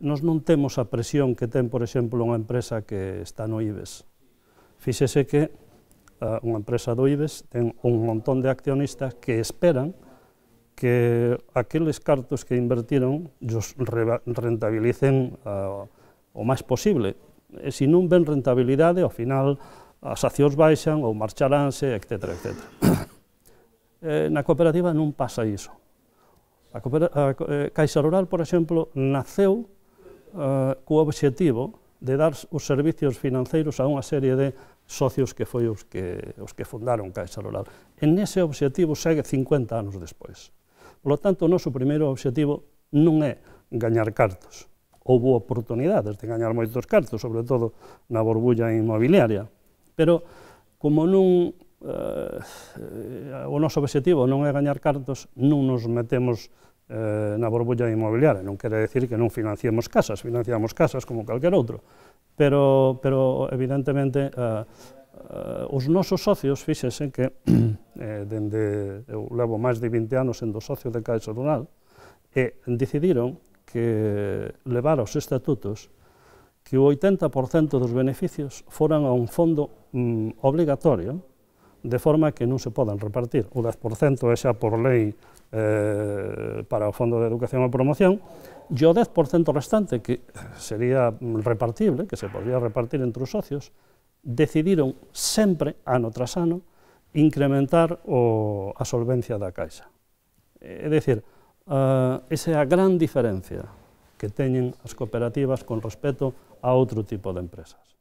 nos non temos a presión que ten, por exemplo, unha empresa que está no IBEX. Fíxese que unha empresa do IBEX ten un montón de accionistas que esperan que aqueles cartos que invertiron os rentabilicen o máis posible. E se non ven rentabilidade, ao final as accións baixan ou marcharánse, etc. Eh, na cooperativa non pasa iso. A, eh, Caixa Rural, por exemplo, naceu Eh, co obxectivo de dar os servicios financeiros a unha serie de socios que foi os que, os que fundaron Caixa Rural. En ese obxectivo segue 50 anos despois. Por lo tanto, o noso primeiro obxectivo non é gañar cartos. Houve oportunidades de gañar moitos cartos, sobre todo na borbulla inmobiliaria. Pero, como non eh, o noso obxectivo non é gañar cartos, non nos metemos eh, na borbolla inmobiliaria. Non quere decir que non financiemos casas, financiamos casas como calquer outro, pero, pero evidentemente eh, eh, os nosos socios, fíxese que eh, dende, eu levo máis de 20 anos sendo socio de Caixa Rural, e decidiron que levar aos estatutos que o 80% dos beneficios foran a un fondo mm, obligatorio de forma que non se podan repartir o 10% é xa por lei eh, para o Fondo de Educación e Promoción, e o 10% restante, que sería repartible, que se podría repartir entre os socios, decidiron sempre, ano tras ano, incrementar o, a solvencia da Caixa. Eh, é dicir, eh, esa é a gran diferencia que teñen as cooperativas con respecto a outro tipo de empresas.